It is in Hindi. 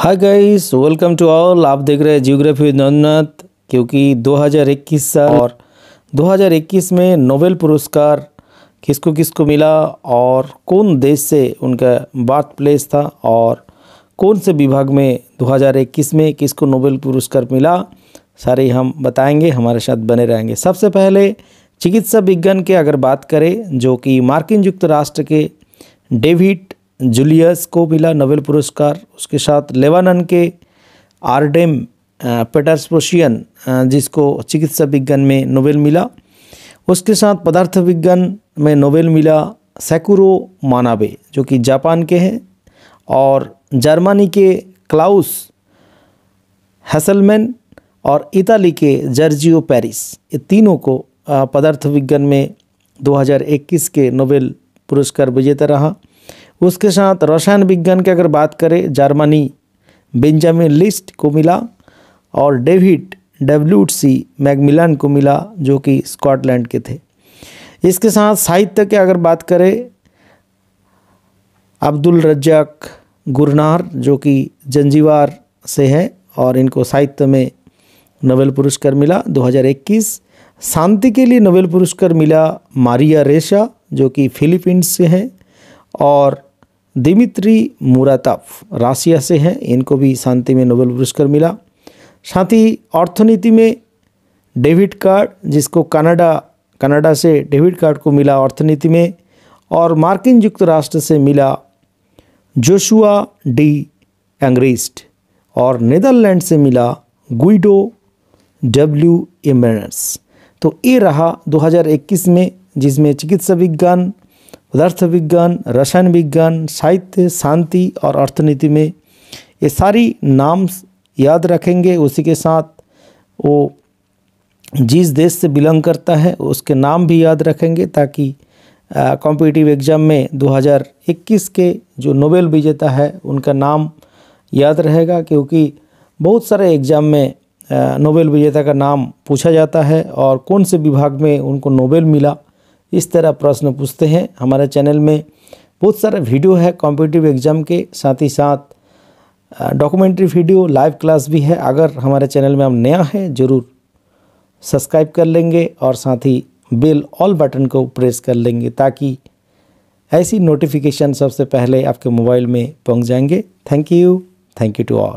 hi guys welcome to all आप देख रहे हैं जियोग्राफी विद नवनाथ क्योंकि 2021 साल और 2021 में नोबेल पुरस्कार किसको किसको मिला और कौन देश से उनका बार्थ प्लेस था और कौन से विभाग में 2021 में किसको नोबेल पुरस्कार मिला सारे हम बताएंगे हमारे साथ बने रहेंगे सबसे पहले चिकित्सा विज्ञान के अगर बात करें जो कि मार्किन युक्त राष्ट्र के डेविड जूलियस को मिला नोबेल पुरस्कार उसके साथ लेबानन के आर्डेम पेटर्सपोशियन जिसको चिकित्सा विज्ञान में नोबेल मिला उसके साथ पदार्थ विज्ञान में नोबेल मिला सैकुरो मानाबे जो कि जापान के हैं और जर्मनी के क्लाउस हैसलमैन और इटाली के जर्जियो पेरिस ये तीनों को पदार्थ विज्ञान में 2021 के नोबेल पुरस्कार विजेता रहा उसके साथ रसायन विज्ञान की अगर बात करें जर्मनी बेंजामिन लिस्ट को मिला और डेविड डब्ल्यू सी मैगमिलन को मिला जो कि स्कॉटलैंड के थे इसके साथ साहित्य की अगर बात करें अब्दुल रज्जाक गुरनार जो कि जंजीवार से हैं और इनको साहित्य में नोबेल पुरस्कार मिला 2021 शांति के लिए नोबेल पुरस्कार मिला मारिया रेशा जो कि फिलीपींस से हैं और दिमित्री मुराताफ राशिया से हैं इनको भी शांति में नोबेल पुरस्कार मिला साथ ही अर्थनीति में डेविड कार्ड जिसको कनाडा कनाडा से डेविड कार्ड को मिला अर्थनीति में और मार्किन युक्त राष्ट्र से मिला जोशुआ डी एंग्रिस्ट और नीदरलैंड से मिला गुइडो डब्ल्यू एमरस तो ये रहा 2021 में जिसमें चिकित्सा विज्ञान पदार्थ विज्ञान रसायन विज्ञान साहित्य शांति और अर्थनीति में ये सारी नाम याद रखेंगे उसी के साथ वो जिस देश से बिलोंग करता है उसके नाम भी याद रखेंगे ताकि कॉम्पिटिटिव एग्ज़ाम में 2021 के जो नोबेल विजेता है उनका नाम याद रहेगा क्योंकि बहुत सारे एग्ज़ाम में नोबेल विजेता का नाम पूछा जाता है और कौन से विभाग में उनको नोबेल मिला इस तरह प्रश्न पूछते हैं हमारे चैनल में बहुत सारे वीडियो है कॉम्पिटिटिव एग्ज़ाम के साथ ही साथ डॉक्यूमेंट्री वीडियो लाइव क्लास भी है अगर हमारे चैनल में हम नया है ज़रूर सब्सक्राइब कर लेंगे और साथ ही बेल ऑल बटन को प्रेस कर लेंगे ताकि ऐसी नोटिफिकेशन सबसे पहले आपके मोबाइल में पहुंच जाएंगे thank you thank you to all